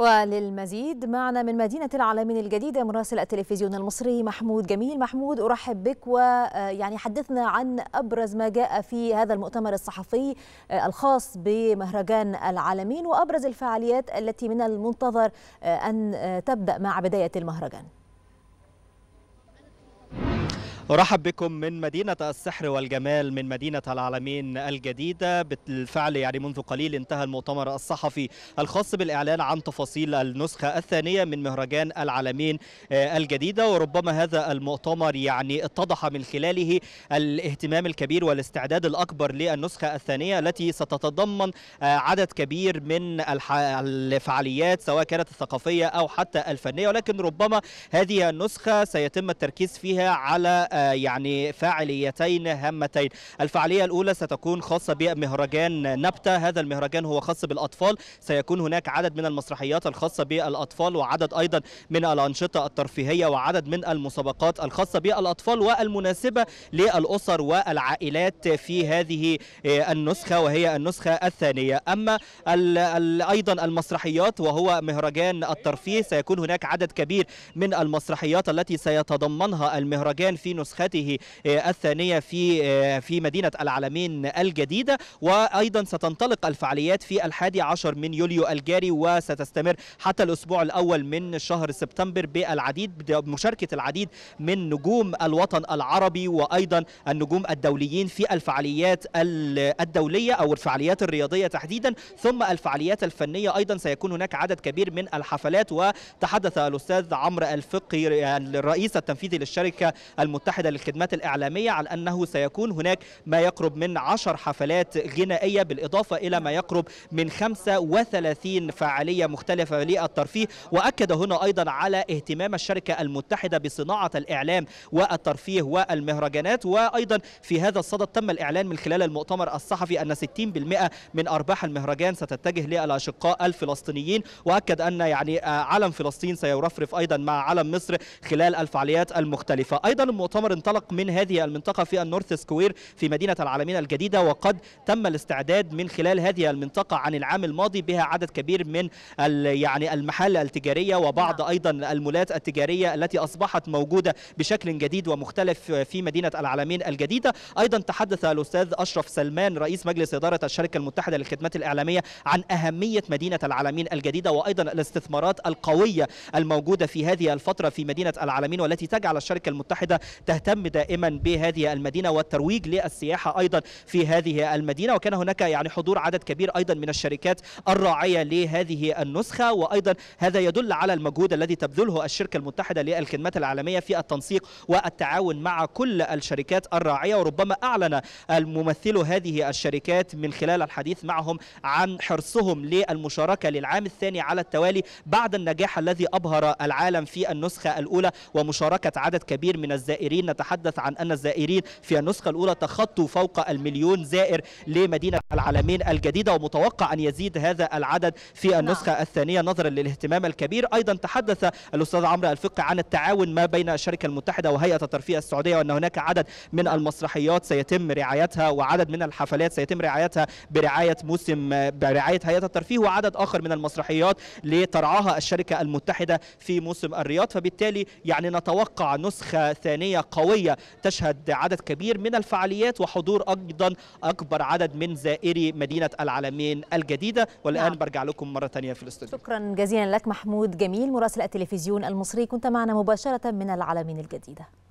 وللمزيد معنا من مدينة العالمين الجديدة مراسل التلفزيون المصري محمود جميل محمود أرحب بك ويعني آه، حدثنا عن أبرز ما جاء في هذا المؤتمر الصحفي آه، الخاص بمهرجان العالمين وأبرز الفعاليات التي من المنتظر آه، أن تبدأ مع بداية المهرجان أرحب بكم من مدينة السحر والجمال من مدينة العالمين الجديدة بالفعل يعني منذ قليل انتهى المؤتمر الصحفي الخاص بالإعلان عن تفاصيل النسخة الثانية من مهرجان العالمين آه، الجديدة وربما هذا المؤتمر يعني اتضح من خلاله الاهتمام الكبير والاستعداد الأكبر للنسخة الثانية التي ستتضمن آه، عدد كبير من الفعاليات سواء كانت الثقافية أو حتى الفنية ولكن ربما هذه النسخة سيتم التركيز فيها على يعني فاعليتين هامتين الفعالية الأولى ستكون خاصة بمهرجان نبتة هذا المهرجان هو خاص بالأطفال سيكون هناك عدد من المسرحيات الخاصة بالأطفال وعدد أيضا من الأنشطة الترفيهية وعدد من المسابقات الخاصة بالأطفال والمناسبة للأسر والعائلات في هذه آه، النسخة وهي النسخة الثانية أما الـ الـ أيضا المسرحيات وهو مهرجان الترفيه سيكون هناك عدد كبير من المسرحيات التي سيتضمنها المهرجان في نسخة نسخته آه، الثانية في آه، في مدينة العالمين الجديدة وأيضا ستنطلق الفعاليات في الحادي عشر من يوليو الجاري وستستمر حتى الأسبوع الأول من شهر سبتمبر بالعديد بمشاركة العديد من نجوم الوطن العربي وأيضا النجوم الدوليين في الفعاليات الدولية أو الفعاليات الرياضية تحديدا ثم الفعاليات الفنية أيضا سيكون هناك عدد كبير من الحفلات وتحدث الأستاذ عمرو الفقي آه، الرئيس التنفيذي للشركة المتحدة المتحدة للخدمات الإعلامية على أنه سيكون هناك ما يقرب من 10 حفلات غنائية بالإضافة إلى ما يقرب من 35 فعالية مختلفة للترفيه وأكد هنا أيضا على اهتمام الشركة المتحدة بصناعة الإعلام والترفيه والمهرجانات وأيضا في هذا الصدد تم الإعلان من خلال المؤتمر الصحفي أن 60% من أرباح المهرجان ستتجه للأشقاء الفلسطينيين وأكد أن يعني آه، علم فلسطين سيرفرف أيضا مع علم مصر خلال الفعاليات المختلفة أيضا المؤتمر المؤتمر انطلق من هذه المنطقة في النورث سكوير في مدينة العالمين الجديدة وقد تم الاستعداد من خلال هذه المنطقة عن العام الماضي بها عدد كبير من يعني المحال التجارية وبعض نعم. أيضا المولات التجارية التي أصبحت موجودة بشكل جديد ومختلف في مدينة العالمين الجديدة أيضا تحدث الأستاذ أشرف سلمان رئيس مجلس إدارة الشركة المتحدة للخدمات الإعلامية عن أهمية مدينة العالمين الجديدة وأيضا الاستثمارات القوية الموجودة في هذه الفترة في مدينة العالمين والتي تجعل الشركة المتحدة تهتم دائما بهذه المدينة والترويج للسياحة أيضا في هذه المدينة وكان هناك يعني حضور عدد كبير أيضا من الشركات الراعية لهذه النسخة وأيضا هذا يدل على المجهود الذي تبذله الشركة المتحدة للخدمات العالمية في التنسيق والتعاون مع كل الشركات الراعية وربما أعلن الممثل هذه الشركات من خلال الحديث معهم عن حرصهم للمشاركة للعام الثاني على التوالي بعد النجاح الذي أبهر العالم في النسخة الأولى ومشاركة عدد كبير من الزائرين الزائرين نتحدث عن أن الزائرين في النسخة الأولى تخطوا فوق المليون زائر لمدينة العالمين الجديدة ومتوقع أن يزيد هذا العدد في نعم. النسخة نعم. الثانية نظرا للاهتمام الكبير أيضا تحدث الأستاذ عمرو الفقي عن التعاون ما بين الشركة المتحدة وهيئة الترفيه السعودية وأن هناك عدد من المسرحيات سيتم رعايتها وعدد من الحفلات سيتم رعايتها برعاية موسم برعاية هيئة الترفيه وعدد آخر من المسرحيات لترعاها الشركة المتحدة في موسم الرياض فبالتالي يعني نتوقع نسخة ثانية قوية تشهد عدد كبير من الفعاليات وحضور أيضا أكبر عدد من زائري مدينة العالمين الجديدة والآن نعم. برجع لكم مرة ثانية في الاستوديو شكرا جزيلا لك محمود جميل مراسل التلفزيون المصري كنت معنا مباشرة من العالمين الجديدة